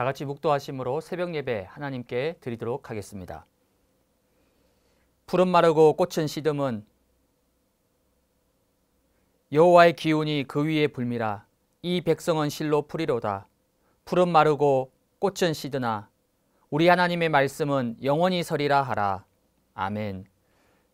다같이 묵도하심으로 새벽 예배 하나님께 드리도록 하겠습니다. 푸른 마르고 꽃은 시듬은 여호와의 기운이 그 위에 불미라 이 백성은 실로 풀이로다 푸른 마르고 꽃은 시드나 우리 하나님의 말씀은 영원히 서리라 하라 아멘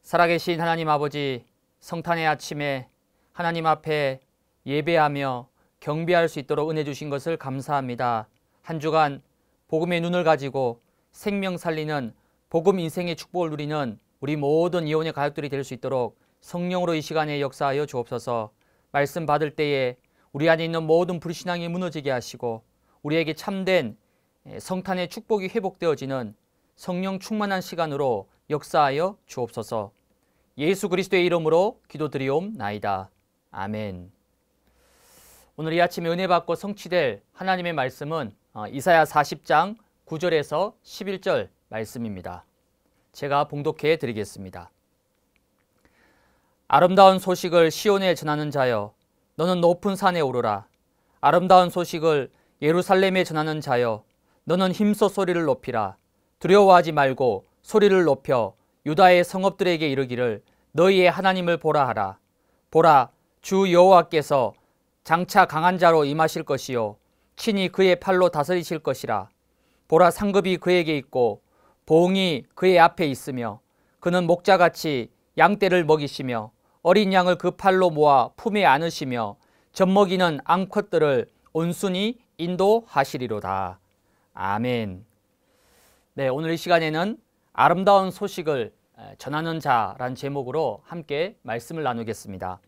살아계신 하나님 아버지 성탄의 아침에 하나님 앞에 예배하며 경배할 수 있도록 은혜 주신 것을 감사합니다. 한 주간 복음의 눈을 가지고 생명 살리는 복음 인생의 축복을 누리는 우리 모든 이혼의 가족들이 될 수 있도록 성령으로 이 시간에 역사하여 주옵소서 말씀 받을 때에 우리 안에 있는 모든 불신앙이 무너지게 하시고 우리에게 참된 예, 성탄의 축복이 회복되어지는 성령 충만한 시간으로 역사하여 주옵소서 예수 그리스도의 이름으로 기도드리옵나이다. 아멘 오늘 이 아침에 은혜 받고 성취될 하나님의 말씀은 어, 이사야 40장 9절에서 11절 말씀입니다. 제가 봉독해 드리겠습니다. 아름다운 소식을 시온에 전하는 자여 너는 높은 산에 오르라 아름다운 소식을 예루살렘에 전하는 자여 너는 힘써 소리를 높이라 두려워하지 말고 소리를 높여 유다의 성읍들에게 이르기를 너희의 하나님을 보라 하라 보라 주 여호와께서 장차 강한 자로 임하실 것이요 친히 그의 팔로 다스리실 것이라 보라 상급이 그에게 있고 봉이 그의 앞에 있으며 그는 목자같이 양떼를 먹이시며 어린 양을 그 팔로 모아 품에 안으시며 젖먹이는 암컷들을 온순히 인도하시리로다. 아멘. 네, 오늘 이 시간에는 아름다운 소식을 전하는 자란 제목으로 함께 말씀을 나누겠습니다.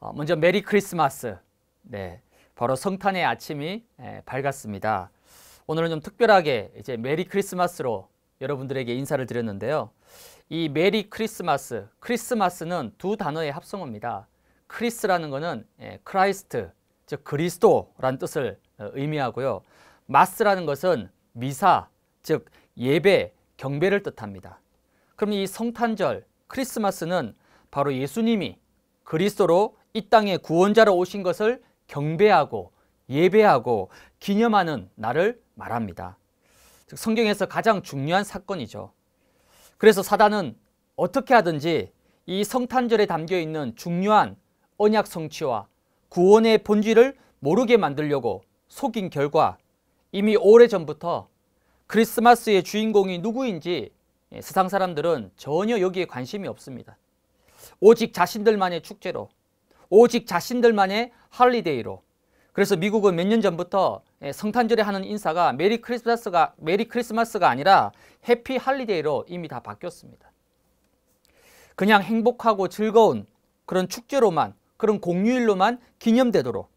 어, 먼저 메리 크리스마스. 네. 바로 성탄의 아침이 밝았습니다. 오늘은 좀 특별하게 이제 메리 크리스마스로 여러분들에게 인사를 드렸는데요. 이 메리 크리스마스, 크리스마스는 두 단어의 합성어입니다. 크리스라는 것은 크라이스트, 즉 그리스도라는 뜻을 어, 의미하고요. 마스라는 것은 미사, 즉 예배, 경배를 뜻합니다. 그럼 이 성탄절, 크리스마스는 바로 예수님이 그리스도로 이 땅에 구원자로 오신 것을 경배하고 예배하고 기념하는 날을 말합니다. 즉 성경에서 가장 중요한 사건이죠. 그래서 사단은 어떻게 하든지 이 성탄절에 담겨 있는 중요한 언약 성취와 구원의 본질을 모르게 만들려고 속인 결과 이미 오래전부터 크리스마스의 주인공이 누구인지 세상 사람들은 전혀 여기에 관심이 없습니다. 오직 자신들만의 축제로 오직 자신들만의 할리데이로. 그래서 미국은 몇 년 전부터 예, 성탄절에 하는 인사가 메리 크리스마스가 메리 크리스마스가 아니라 해피 할리데이로 이미 다 바뀌었습니다. 그냥 행복하고 즐거운 그런 축제로만 그런 공휴일로만 기념되도록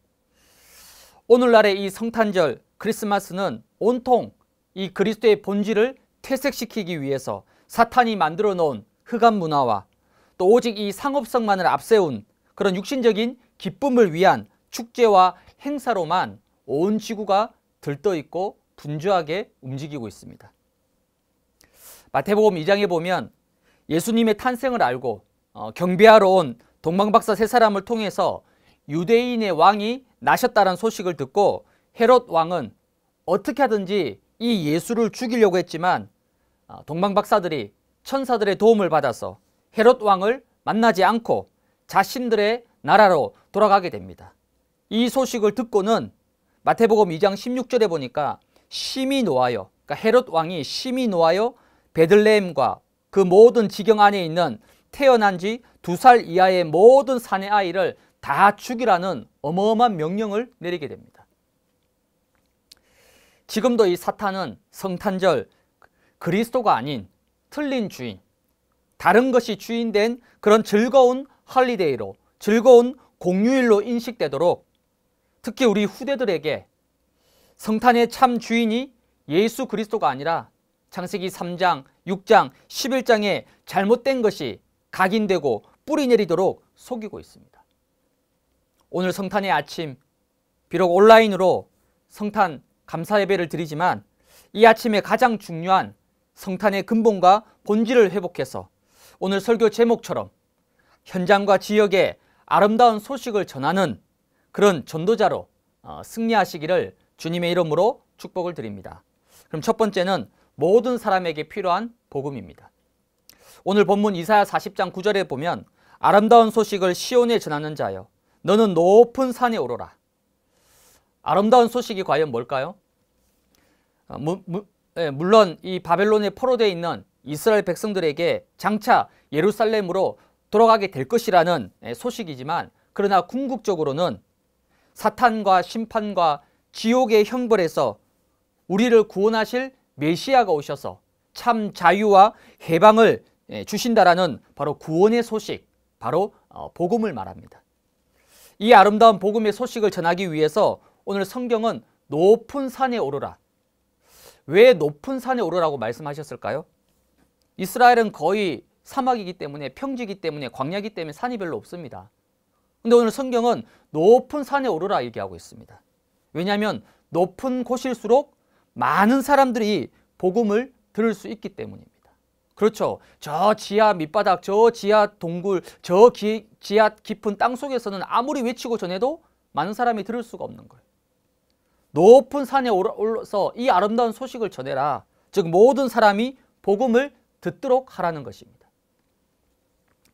오늘날의 이 성탄절 크리스마스는 온통 이 그리스도의 본질을 퇴색시키기 위해서 사탄이 만들어 놓은 흑암 문화와 또 오직 이 상업성만을 앞세운 그런 육신적인 기쁨을 위한 축제와 행사로만 온 지구가 들떠있고 분주하게 움직이고 있습니다. 마태복음 2장에 보면 예수님의 탄생을 알고 어, 경배하러 온 동방박사 세 사람을 통해서 유대인의 왕이 나셨다는 소식을 듣고 헤롯 왕은 어떻게 하든지 이 예수를 죽이려고 했지만 어, 동방박사들이 천사들의 도움을 받아서 헤롯 왕을 만나지 않고 자신들의 나라로 돌아가게 됩니다. 이 소식을 듣고는 마태복음 2장 16절에 보니까 심히 노하여 그러니까 헤롯 왕이 심히 노하여 베들레헴과 그 모든 지경 안에 있는 태어난 지 두 살 이하의 모든 사내 아이를 다 죽이라는 어마어마한 명령을 내리게 됩니다. 지금도 이 사탄은 성탄절 그리스도가 아닌 틀린 주인, 다른 것이 주인된 그런 즐거운 할리데이로 즐거운 공휴일로 인식되도록 특히 우리 후대들에게 성탄의 참 주인이 예수 그리스도가 아니라 창세기 3장, 6장, 11장에 잘못된 것이 각인되고 뿌리 내리도록 속이고 있습니다. 오늘 성탄의 아침, 비록 온라인으로 성탄 감사 예배를 드리지만 이 아침에 가장 중요한 성탄의 근본과 본질을 회복해서 오늘 설교 제목처럼 현장과 지역에 아름다운 소식을 전하는 그런 전도자로 어, 승리하시기를 주님의 이름으로 축복을 드립니다. 그럼 첫 번째는 모든 사람에게 필요한 복음입니다. 오늘 본문 이사야 40장 9절에 보면 아름다운 소식을 시온에 전하는 자여 너는 높은 산에 오르라. 아름다운 소식이 과연 뭘까요? 어, 예, 물론 이 바벨론에 포로되어 있는 이스라엘 백성들에게 장차 예루살렘으로 돌아가게 될 것이라는 예, 소식이지만 그러나 궁극적으로는 사탄과 심판과 지옥의 형벌에서 우리를 구원하실 메시아가 오셔서 참 자유와 해방을 예, 주신다라는 바로 구원의 소식, 바로 어, 복음을 말합니다. 이 아름다운 복음의 소식을 전하기 위해서 오늘 성경은 높은 산에 오르라. 왜 높은 산에 오르라고 말씀하셨을까요? 이스라엘은 거의 사막이기 때문에 평지기 때문에 광야기 때문에 산이 별로 없습니다. 근데 오늘 성경은 높은 산에 오르라 얘기하고 있습니다. 왜냐하면 높은 곳일수록 많은 사람들이 복음을 들을 수 있기 때문입니다. 그렇죠. 저 지하 밑바닥, 저 지하 동굴, 저 기, 지하 깊은 땅 속에서는 아무리 외치고 전해도 많은 사람이 들을 수가 없는 거예요. 높은 산에 올라서 이 아름다운 소식을 전해라. 즉 모든 사람이 복음을 듣도록 하라는 것입니다.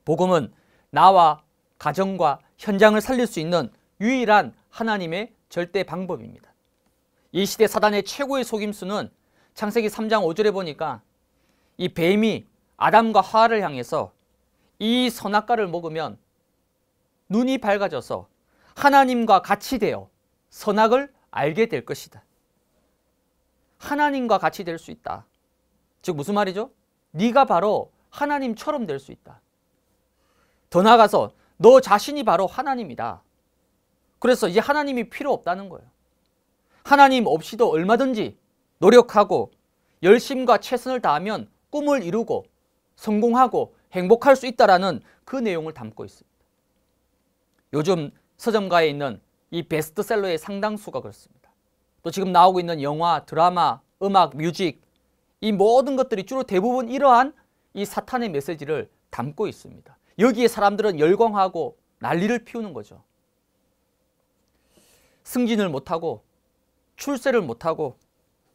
복음은 나와 가정과 현장을 살릴 수 있는 유일한 하나님의 절대 방법입니다. 이 시대 사단의 최고의 속임수는 창세기 3장 5절에 보니까 이 뱀이 아담과 하와를 향해서 이 선악과를 먹으면 눈이 밝아져서 하나님과 같이 되어 선악을 알게 될 것이다. 하나님과 같이 될 수 있다. 즉 무슨 말이죠? 네가 바로 하나님처럼 될 수 있다. 더 나아가서 너 자신이 바로 하나님이다. 그래서 이제 하나님이 필요 없다는 거예요. 하나님 없이도 얼마든지 노력하고 열심과 최선을 다하면 꿈을 이루고 성공하고 행복할 수 있다라는 그 내용을 담고 있습니다. 요즘 서점가에 있는 이 베스트셀러의 상당수가 그렇습니다. 또 지금 나오고 있는 영화, 드라마, 음악, 뮤직 이 모든 것들이 주로 대부분 이러한 이 사탄의 메시지를 담고 있습니다. 여기에 사람들은 열광하고 난리를 피우는 거죠. 승진을 못하고 출세를 못하고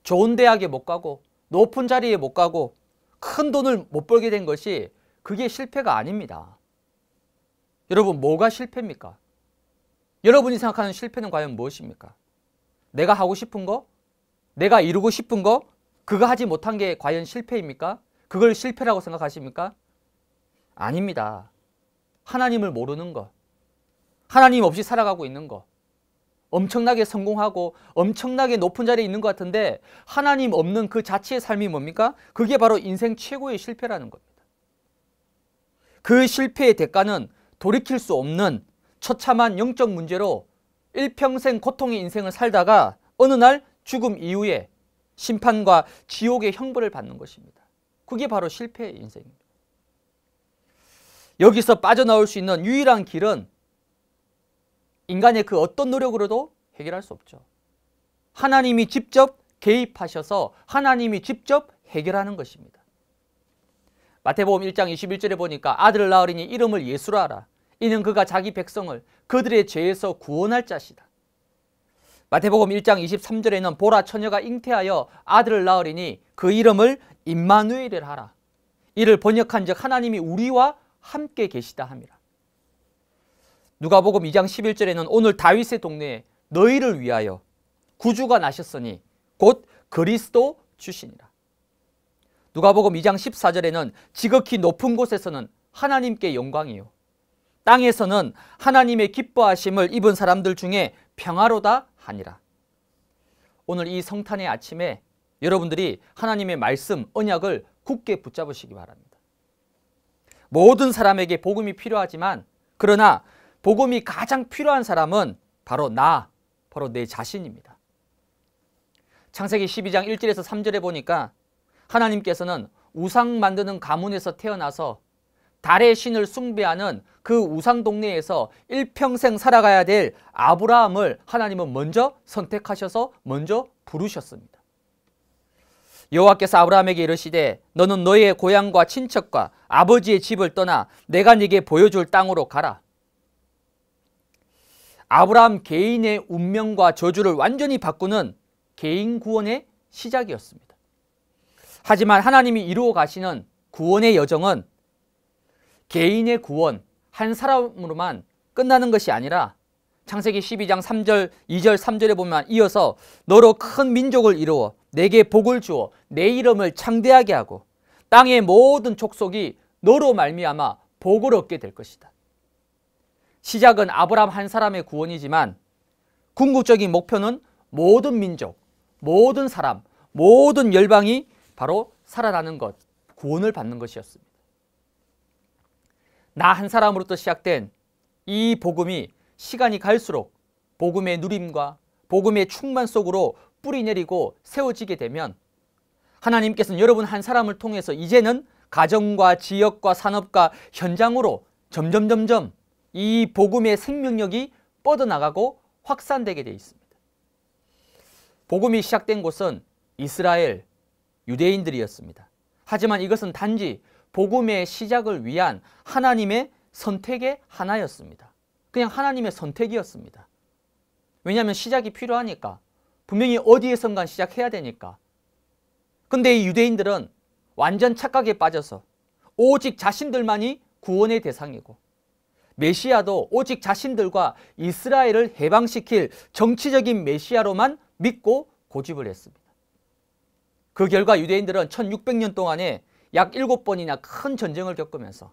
좋은 대학에 못 가고 높은 자리에 못 가고 큰 돈을 못 벌게 된 것이 그게 실패가 아닙니다. 여러분 뭐가 실패입니까? 여러분이 생각하는 실패는 과연 무엇입니까? 내가 하고 싶은 거? 내가 이루고 싶은 거? 그거 하지 못한 게 과연 실패입니까? 그걸 실패라고 생각하십니까? 아닙니다. 하나님을 모르는 것, 하나님 없이 살아가고 있는 것, 엄청나게 성공하고 엄청나게 높은 자리에 있는 것 같은데 하나님 없는 그 자체의 삶이 뭡니까? 그게 바로 인생 최고의 실패라는 겁니다. 그 실패의 대가는 돌이킬 수 없는 처참한 영적 문제로 일평생 고통의 인생을 살다가 어느 날 죽음 이후에 심판과 지옥의 형벌을 받는 것입니다. 그게 바로 실패의 인생입니다. 여기서 빠져나올 수 있는 유일한 길은 인간의 그 어떤 노력으로도 해결할 수 없죠. 하나님이 직접 개입하셔서 하나님이 직접 해결하는 것입니다. 마태복음 1장 21절에 보니까 아들을 낳으리니 이름을 예수라 하라. 이는 그가 자기 백성을 그들의 죄에서 구원할 자시다. 마태복음 1장 23절에는 보라 처녀가 잉태하여 아들을 낳으리니 그 이름을 임마누엘을 하라. 이를 번역한 즉 하나님이 우리와 함께 계시다 함이라. 누가복음 2장 11절에는 오늘 다윗의 동네에 너희를 위하여 구주가 나셨으니 곧 그리스도 주시니라. 누가복음 2장 14절에는 지극히 높은 곳에서는 하나님께 영광이요 땅에서는 하나님의 기뻐하심을 입은 사람들 중에 평화로다 하니라. 오늘 이 성탄의 아침에 여러분들이 하나님의 말씀 언약을 굳게 붙잡으시기 바랍니다. 모든 사람에게 복음이 필요하지만 그러나 복음이 가장 필요한 사람은 바로 나, 바로 내 자신입니다. 창세기 12장 1절에서 3절에 보니까 하나님께서는 우상 만드는 가문에서 태어나서 달의 신을 숭배하는 그 우상 동네에서 일평생 살아가야 될 아브라함을 하나님은 먼저 선택하셔서 먼저 부르셨습니다. 여호와께서 아브라함에게 이르시되 너는 너의 고향과 친척과 아버지의 집을 떠나 내가 네게 보여줄 땅으로 가라. 아브라함 개인의 운명과 저주를 완전히 바꾸는 개인 구원의 시작이었습니다. 하지만 하나님이 이루어 가시는 구원의 여정은 개인의 구원, 한 사람으로만 끝나는 것이 아니라 창세기 12장 3절, 2절, 3절에 보면 이어서 너로 큰 민족을 이루어 내게 복을 주어 내 이름을 창대하게 하고 땅의 모든 족속이 너로 말미암아 복을 얻게 될 것이다. 시작은 아브람 한 사람의 구원이지만 궁극적인 목표는 모든 민족, 모든 사람, 모든 열방이 바로 살아나는 것, 구원을 받는 것이었습니다. 나 한 사람으로부터 시작된 이 복음이 시간이 갈수록 복음의 누림과 복음의 충만 속으로 뿌리 내리고 세워지게 되면 하나님께서는 여러분 한 사람을 통해서 이제는 가정과 지역과 산업과 현장으로 점점 점점 이 복음의 생명력이 뻗어나가고 확산되게 되어 있습니다. 복음이 시작된 곳은 이스라엘 유대인들이었습니다. 하지만 이것은 단지 복음의 시작을 위한 하나님의 선택의 하나였습니다. 그냥 하나님의 선택이었습니다. 왜냐하면 시작이 필요하니까 분명히 어디에선가 시작해야 되니까. 근데 이 유대인들은 완전 착각에 빠져서 오직 자신들만이 구원의 대상이고 메시아도 오직 자신들과 이스라엘을 해방시킬 정치적인 메시아로만 믿고 고집을 했습니다. 그 결과 유대인들은 1600년 동안에 약 7번이나 큰 전쟁을 겪으면서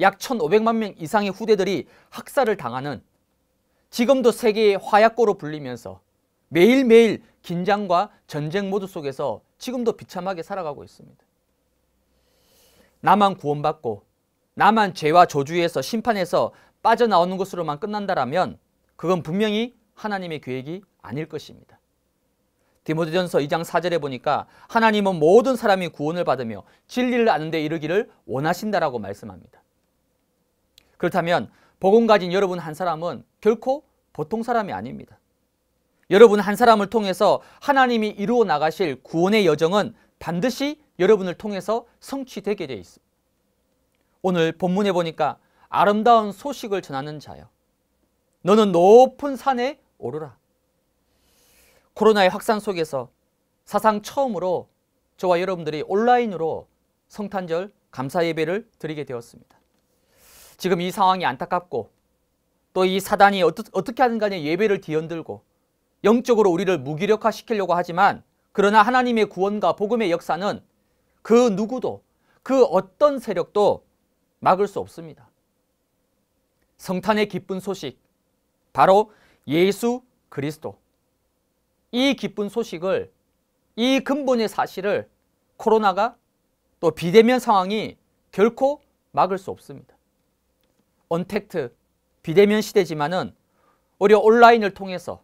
약 1500만 명 이상의 후대들이 학살을 당하는 지금도 세계의 화약고로 불리면서 매일매일 긴장과 전쟁 모드 속에서 지금도 비참하게 살아가고 있습니다. 나만 구원받고 나만 죄와 저주에서 심판에서 빠져나오는 것으로만 끝난다라면 그건 분명히 하나님의 계획이 아닐 것입니다. 디모데전서 2장 4절에 보니까 하나님은 모든 사람이 구원을 받으며 진리를 아는 데 이르기를 원하신다라고 말씀합니다. 그렇다면 복음 가진 여러분 한 사람은 결코 보통 사람이 아닙니다. 여러분 한 사람을 통해서 하나님이 이루어 나가실 구원의 여정은 반드시 여러분을 통해서 성취되게 되어 있습니다. 오늘 본문에 보니까 아름다운 소식을 전하는 자여 너는 높은 산에 오르라. 코로나의 확산 속에서 사상 처음으로 저와 여러분들이 온라인으로 성탄절 감사 예배를 드리게 되었습니다. 지금 이 상황이 안타깝고 또 이 사단이 어떻게 하든 간에 예배를 뒤흔들고 영적으로 우리를 무기력화시키려고 하지만 그러나 하나님의 구원과 복음의 역사는 그 누구도 그 어떤 세력도 막을 수 없습니다. 성탄의 기쁜 소식, 바로 예수 그리스도. 이 기쁜 소식을, 이 근본의 사실을 코로나가 또 비대면 상황이 결코 막을 수 없습니다. 언택트, 비대면 시대지만은 오히려 온라인을 통해서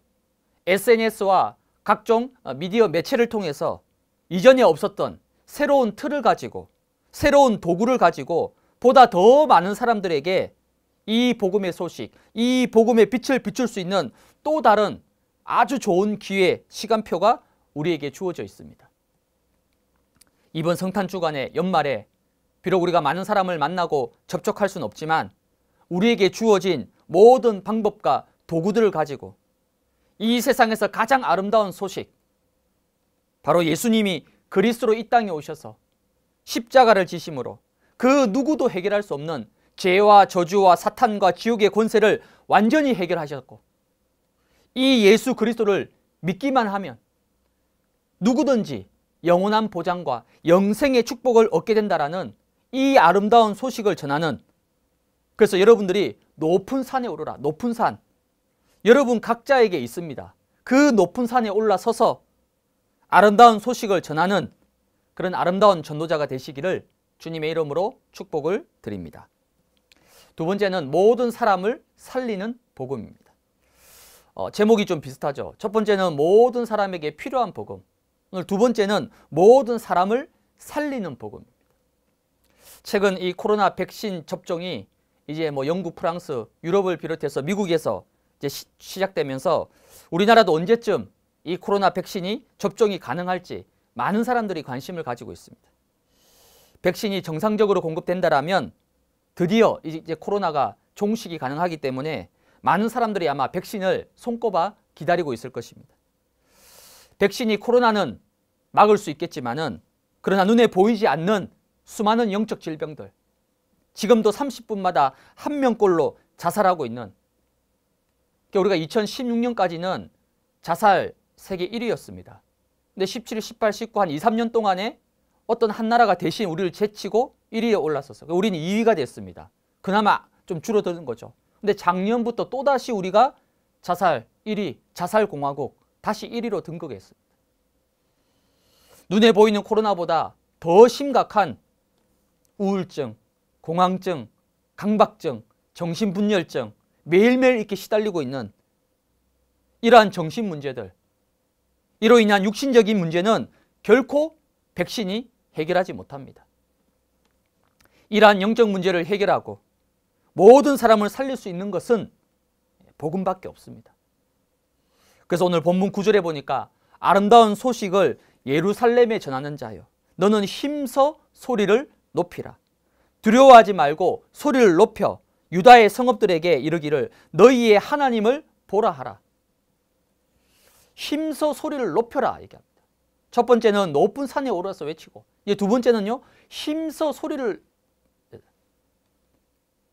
SNS와 각종 어, 미디어 매체를 통해서 이전에 없었던 새로운 틀을 가지고 새로운 도구를 가지고 보다 더 많은 사람들에게 이 복음의 소식, 이 복음의 빛을 비출 수 있는 또 다른 아주 좋은 기회, 시간표가 우리에게 주어져 있습니다. 이번 성탄 주간의 연말에 비록 우리가 많은 사람을 만나고 접촉할 수는 없지만 우리에게 주어진 모든 방법과 도구들을 가지고 이 세상에서 가장 아름다운 소식 바로 예수님이 그리스로 이 땅에 오셔서 십자가를 지심으로 그 누구도 해결할 수 없는 죄와 저주와 사탄과 지옥의 권세를 완전히 해결하셨고 이 예수 그리스도를 믿기만 하면 누구든지 영원한 보장과 영생의 축복을 얻게 된다라는 이 아름다운 소식을 전하는 그래서 여러분들이 높은 산에 오르라 높은 산 여러분 각자에게 있습니다. 그 높은 산에 올라서서 아름다운 소식을 전하는 그런 아름다운 전도자가 되시기를 주님의 이름으로 축복을 드립니다. 두 번째는 모든 사람을 살리는 복음입니다. 어, 제목이 좀 비슷하죠. 첫 번째는 모든 사람에게 필요한 복음. 오늘 두 번째는 모든 사람을 살리는 복음입니다. 최근 이 코로나 백신 접종이 이제 뭐 영국, 프랑스, 유럽을 비롯해서 미국에서 이제 시, 시작되면서 우리나라도 언제쯤 이 코로나 백신이 접종이 가능할지 많은 사람들이 관심을 가지고 있습니다. 백신이 정상적으로 공급된다라면 드디어 이제 코로나가 종식이 가능하기 때문에 많은 사람들이 아마 백신을 손꼽아 기다리고 있을 것입니다. 백신이 코로나는 막을 수 있겠지만은 그러나 눈에 보이지 않는 수많은 영적 질병들 지금도 30분마다 한 명꼴로 자살하고 있는 그러니까 우리가 2016년까지는 자살 세계 1위였습니다. 근데 17, 18, 19한 2, 3년 동안에 어떤 한 나라가 대신 우리를 제치고 1위에 올랐었어요. 그러니까 우리는 2위가 됐습니다. 그나마 좀 줄어드는 거죠. 근데 작년부터 또다시 우리가 자살 1위, 자살공화국 다시 1위로 등극했습니다. 눈에 보이는 코로나보다 더 심각한 우울증, 공황증, 강박증, 정신분열증, 매일매일 이렇게 시달리고 있는 이러한 정신 문제들, 이로 인한 육신적인 문제는 결코 백신이 해결하지 못합니다. 이러한 영적 문제를 해결하고 모든 사람을 살릴 수 있는 것은 복음밖에 없습니다. 그래서 오늘 본문 구절에 보니까 아름다운 소식을 예루살렘에 전하는 자여 너는 힘써 소리를 높이라. 두려워하지 말고 소리를 높여 유다의 성읍들에게 이르기를 너희의 하나님을 보라 하라. 힘써 소리를 높여라 얘기합니다. 첫 번째는 높은 산에 오르서 외치고 이제 두 번째는요. 힘써 소리를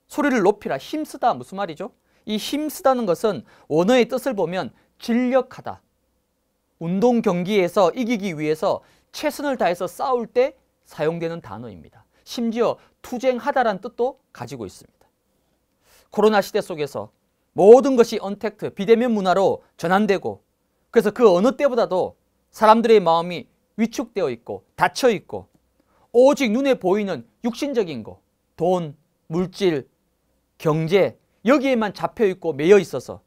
소리를 높이라 힘쓰다 무슨 말이죠? 이 힘쓰다는 것은 원어의 뜻을 보면 진력하다. 운동 경기에서 이기기 위해서 최선을 다해서 싸울 때 사용되는 단어입니다. 심지어 투쟁하다란 뜻도 가지고 있습니다. 코로나 시대 속에서 모든 것이 언택트, 비대면 문화로 전환되고 그래서 그 어느 때보다도 사람들의 마음이 위축되어 있고 닫혀 있고 오직 눈에 보이는 육신적인 거, 돈, 물질, 경제 여기에만 잡혀 있고 매여 있어서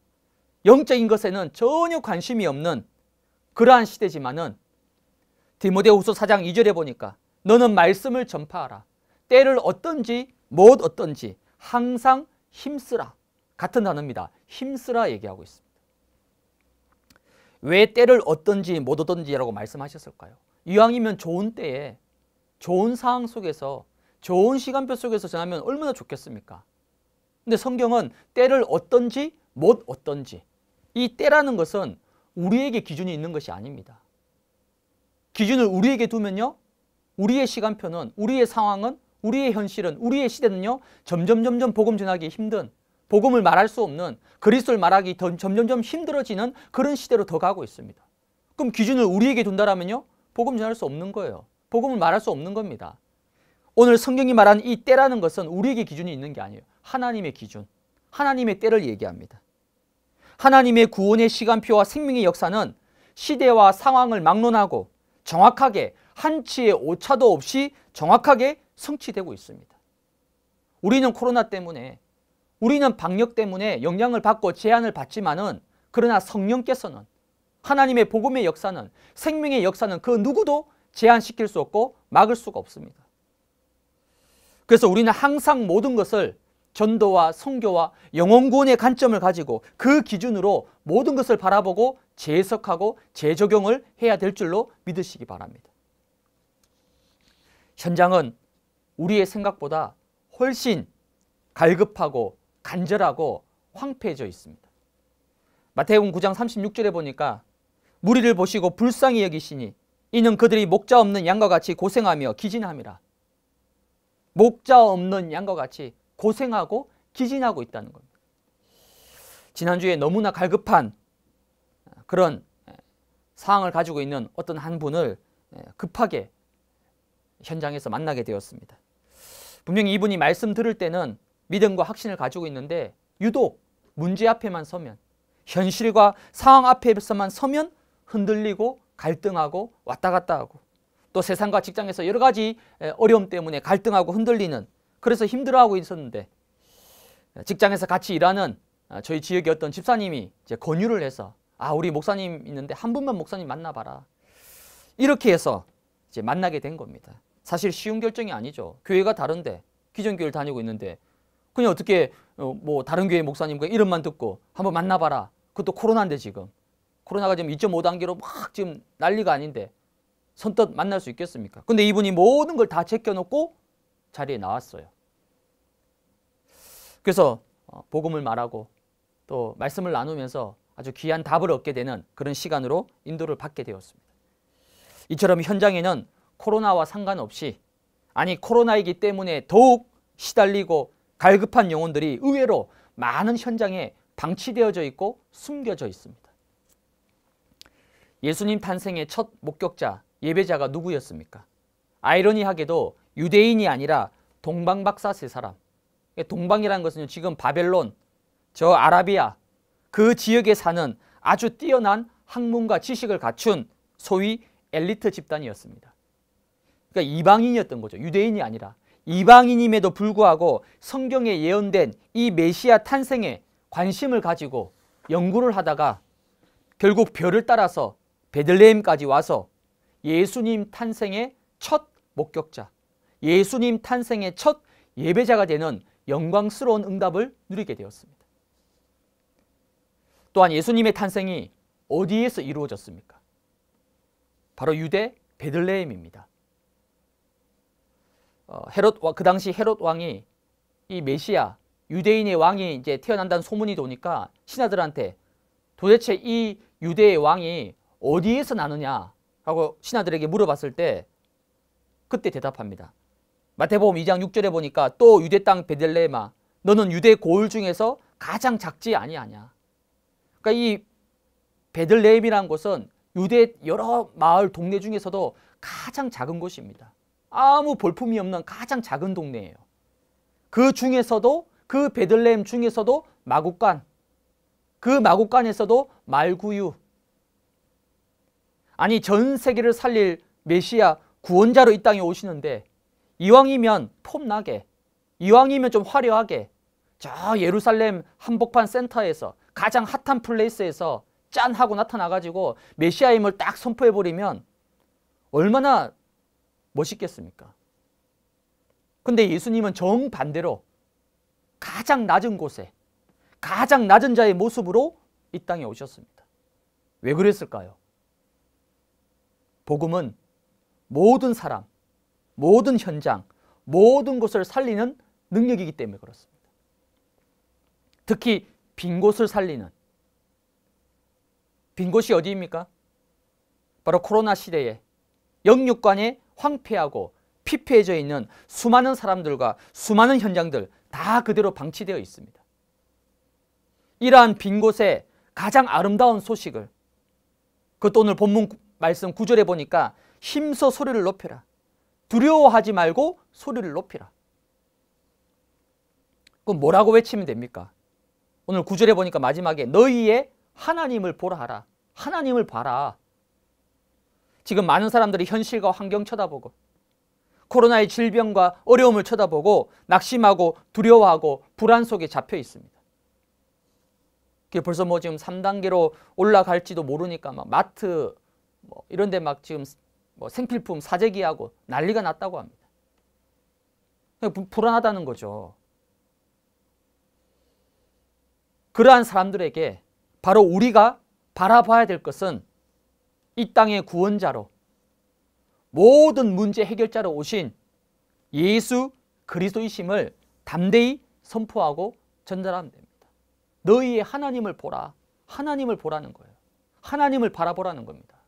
영적인 것에는 전혀 관심이 없는 그러한 시대지만은 디모데후서 4장 2절에 보니까 너는 말씀을 전파하라. 때를 어떤지 못 어떤지 항상 힘쓰라. 같은 단어입니다. 힘쓰라 얘기하고 있습니다. 왜 때를 얻든지 못 얻든지라고 말씀하셨을까요? 이왕이면 좋은 때에 좋은 상황 속에서 좋은 시간표 속에서 전하면 얼마나 좋겠습니까? 근데 성경은 때를 얻든지 못 얻든지 이 때라는 것은 우리에게 기준이 있는 것이 아닙니다. 기준을 우리에게 두면요. 우리의 시간표는 우리의 상황은 우리의 현실은 우리의 시대는요. 점점 점점 복음 전하기 힘든 복음을 말할 수 없는 그리스도를 말하기 더, 점점점 힘들어지는 그런 시대로 더 가고 있습니다. 그럼 기준을 우리에게 둔다라면요. 복음 전할 수 없는 거예요. 복음을 말할 수 없는 겁니다. 오늘 성경이 말한 이 때라는 것은 우리에게 기준이 있는 게 아니에요. 하나님의 기준, 하나님의 때를 얘기합니다. 하나님의 구원의 시간표와 생명의 역사는 시대와 상황을 막론하고 정확하게 한치의 오차도 없이 정확하게 성취되고 있습니다. 우리는 코로나 때문에 우리는 방역 때문에 영향을 받고 제한을 받지만은 그러나 성령께서는 하나님의 복음의 역사는 생명의 역사는 그 누구도 제한시킬 수 없고 막을 수가 없습니다. 그래서 우리는 항상 모든 것을 전도와 성교와 영혼구원의 관점을 가지고 그 기준으로 모든 것을 바라보고 재해석하고 재적용을 해야 될 줄로 믿으시기 바랍니다. 현장은 우리의 생각보다 훨씬 갈급하고 간절하고 황폐해져 있습니다. 마태복음 9장 36절에 보니까 무리를 보시고 불쌍히 여기시니 이는 그들이 목자 없는 양과 같이 고생하며 기진함이라. 목자 없는 양과 같이 고생하고 기진하고 있다는 겁니다. 지난주에 너무나 갈급한 그런 상황을 가지고 있는 어떤 한 분을 급하게 현장에서 만나게 되었습니다. 분명히 이분이 말씀 들을 때는 믿음과 확신을 가지고 있는데 유독 문제 앞에만 서면 현실과 상황 앞에서만 서면 흔들리고 갈등하고 왔다 갔다 하고 또 세상과 직장에서 여러 가지 어려움 때문에 갈등하고 흔들리는 그래서 힘들어하고 있었는데 직장에서 같이 일하는 아, 저희 지역의 어떤 집사님이 이제 권유를 해서 아 우리 목사님 있는데 한 분만 목사님 만나봐라 이렇게 해서 이제 만나게 된 겁니다. 사실 쉬운 결정이 아니죠. 교회가 다른데 기존교회를 다니고 있는데 그냥 어떻게 어, 뭐 다른 교회 목사님과 이름만 듣고 한번 만나봐라. 그것도 코로나인데 지금 코로나가 지금 2.5단계로 막 지금 난리가 아닌데 선뜻 만날 수 있겠습니까? 근데 이분이 모든 걸다 제껴놓고 자리에 나왔어요. 그래서 어, 복음을 말하고 또 말씀을 나누면서 아주 귀한 답을 얻게 되는 그런 시간으로 인도를 받게 되었습니다. 이처럼 현장에는 코로나와 상관없이 아니 코로나이기 때문에 더욱 시달리고 갈급한 영혼들이 의외로 많은 현장에 방치되어져 있고 숨겨져 있습니다. 예수님 탄생의 첫 목격자, 예배자가 누구였습니까? 아이러니하게도 유대인이 아니라 동방박사 세 사람. 동방이라는 것은 지금 바벨론, 저 아라비아 그 지역에 사는 아주 뛰어난 학문과 지식을 갖춘 소위 엘리트 집단이었습니다. 그러니까 이방인이었던 거죠. 유대인이 아니라. 이방인임에도 불구하고 성경에 예언된 이 메시아 탄생에 관심을 가지고 연구를 하다가 결국 별을 따라서 베들레헴까지 와서 예수님 탄생의 첫 목격자, 예수님 탄생의 첫 예배자가 되는 영광스러운 응답을 누리게 되었습니다. 또한 예수님의 탄생이 어디에서 이루어졌습니까? 바로 유대 베들레헴입니다. 어, 헤롯 그 당시 헤롯 왕이 이 메시아 유대인의 왕이 이제 태어난다는 소문이 도니까 신하들한테 도대체 이 유대의 왕이 어디에서 나느냐 하고 신하들에게 물어봤을 때 그때 대답합니다. 마태복음 2장 6절에 보니까 또 유대 땅베들레마 너는 유대 고을 중에서 가장 작지 아니하냐. 그러니까 이 베들레헴이라는 곳은 유대 여러 마을 동네 중에서도 가장 작은 곳입니다. 아무 볼품이 없는 가장 작은 동네예요. 그 중에서도 그 베들레헴 중에서도 마국간 그 마국간에서도 말구유 아니 전 세계를 살릴 메시아 구원자로 이 땅에 오시는데 이왕이면 폼나게 이왕이면 좀 화려하게 저 예루살렘 한복판 센터에서 가장 핫한 플레이스에서 짠 하고 나타나가지고 메시아임을 딱 선포해버리면 얼마나 멋있겠습니까? 근데 예수님은 정반대로 가장 낮은 곳에 가장 낮은 자의 모습으로 이 땅에 오셨습니다. 왜 그랬을까요? 복음은 모든 사람, 모든 현장, 모든 곳을 살리는 능력이기 때문에 그렇습니다. 특히 빈 곳을 살리는 빈 곳이 어디입니까? 바로 코로나 시대에 영육관의 황폐하고 피폐해져 있는 수많은 사람들과 수많은 현장들 다 그대로 방치되어 있습니다. 이러한 빈 곳에 가장 아름다운 소식을 그것도 오늘 본문 말씀 구절에 보니까 힘써 소리를 높여라. 두려워하지 말고 소리를 높이라. 그럼 뭐라고 외치면 됩니까? 오늘 구절에 보니까 마지막에 너희의 하나님을 보라 하라. 하나님을 봐라. 지금 많은 사람들이 현실과 환경 쳐다보고 코로나의 질병과 어려움을 쳐다보고 낙심하고 두려워하고 불안 속에 잡혀 있습니다. 그게 벌써 뭐 지금 3단계로 올라갈지도 모르니까 막 마트 뭐 이런 데막 지금 뭐 생필품 사재기하고 난리가 났다고 합니다. 불안하다는 거죠. 그러한 사람들에게 바로 우리가 바라봐야 될 것은 이 땅의 구원자로 모든 문제 해결자로 오신 예수 그리스도이심을 담대히 선포하고 전달하면 됩니다. 너희의 하나님을 보라. 하나님을 보라는 거예요. 하나님을 바라보라는 겁니다.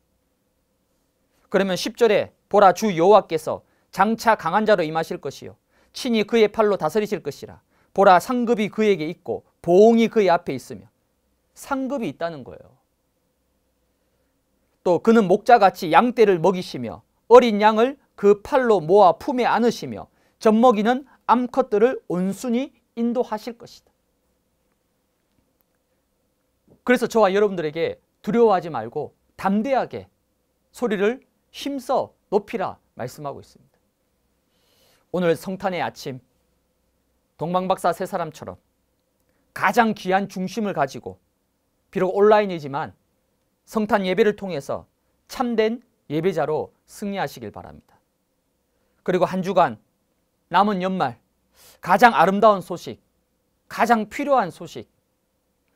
그러면 10절에 보라 주 여호와께서 장차 강한 자로 임하실 것이요 친히 그의 팔로 다스리실 것이라 보라 상급이 그에게 있고 보응이 그의 앞에 있으며 상급이 있다는 거예요. 또 그는 목자같이 양떼를 먹이시며 어린 양을 그 팔로 모아 품에 안으시며 젖먹이는 암컷들을 온순히 인도하실 것이다. 그래서 저와 여러분들에게 두려워하지 말고 담대하게 소리를 힘써 높이라 말씀하고 있습니다. 오늘 성탄의 아침 동방박사 세 사람처럼 가장 귀한 중심을 가지고 비록 온라인이지만 성탄 예배를 통해서 참된 예배자로 승리하시길 바랍니다. 그리고 한 주간 남은 연말 가장 아름다운 소식, 가장 필요한 소식,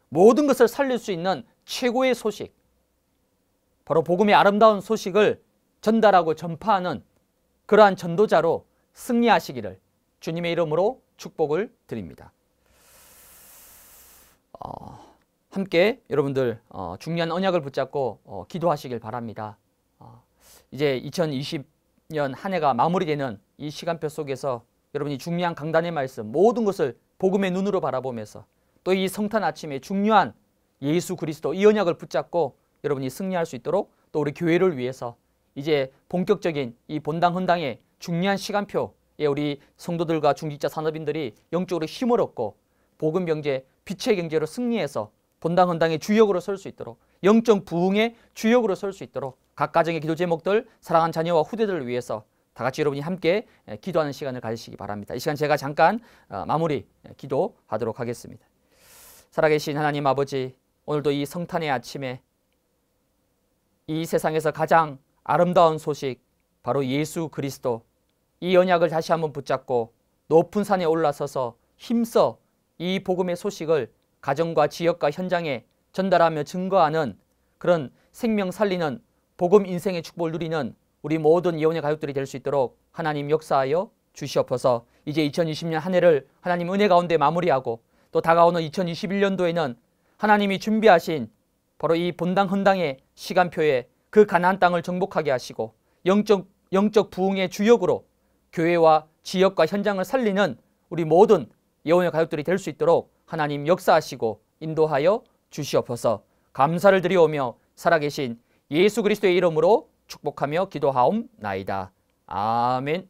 모든 것을 살릴 수 있는 최고의 소식, 바로 복음의 아름다운 소식을 전달하고 전파하는 그러한 전도자로 승리하시기를 주님의 이름으로 축복을 드립니다. 어... 함께 여러분들 어, 중요한 언약을 붙잡고 어, 기도하시길 바랍니다. 어, 이제 2020년 한 해가 마무리되는 이 시간표 속에서 여러분이 중요한 강단의 말씀 모든 것을 복음의 눈으로 바라보면서 또 이 성탄 아침에 중요한 예수 그리스도 이 언약을 붙잡고 여러분이 승리할 수 있도록 또 우리 교회를 위해서 이제 본격적인 이 본당 헌당의 중요한 시간표에 우리 성도들과 중직자 산업인들이 영적으로 힘을 얻고 복음 경제, 빛의 경제로 승리해서 본당 헌당의 주역으로 설 수 있도록 영적 부흥의 주역으로 설 수 있도록 각 가정의 기도 제목들 사랑한 자녀와 후대들을 위해서 다 같이 여러분이 함께 예, 기도하는 시간을 가지시기 바랍니다. 이 시간 제가 잠깐 어, 마무리 예, 기도하도록 하겠습니다. 살아계신 하나님 아버지 오늘도 이 성탄의 아침에 이 세상에서 가장 아름다운 소식 바로 예수 그리스도 이 언약을 다시 한번 붙잡고 높은 산에 올라서서 힘써 이 복음의 소식을 가정과 지역과 현장에 전달하며 증거하는 그런 생명 살리는 복음 인생의 축복을 누리는 우리 모든 예언의 가족들이 될 수 있도록 하나님 역사하여 주시옵소서. 이제 2020년 한 해를 하나님 은혜 가운데 마무리하고 또 다가오는 2021년도에는 하나님이 준비하신 바로 이 본당 헌당의 시간표에 그 가나안 땅을 정복하게 하시고 영적 영적 부흥의 주역으로 교회와 지역과 현장을 살리는 우리 모든 예언의 가족들이 될 수 있도록 하나님 역사하시고 인도하여 주시옵소서 감사를 드리오며 살아계신 예수 그리스도의 이름으로 축복하며 기도하옵나이다. 아멘.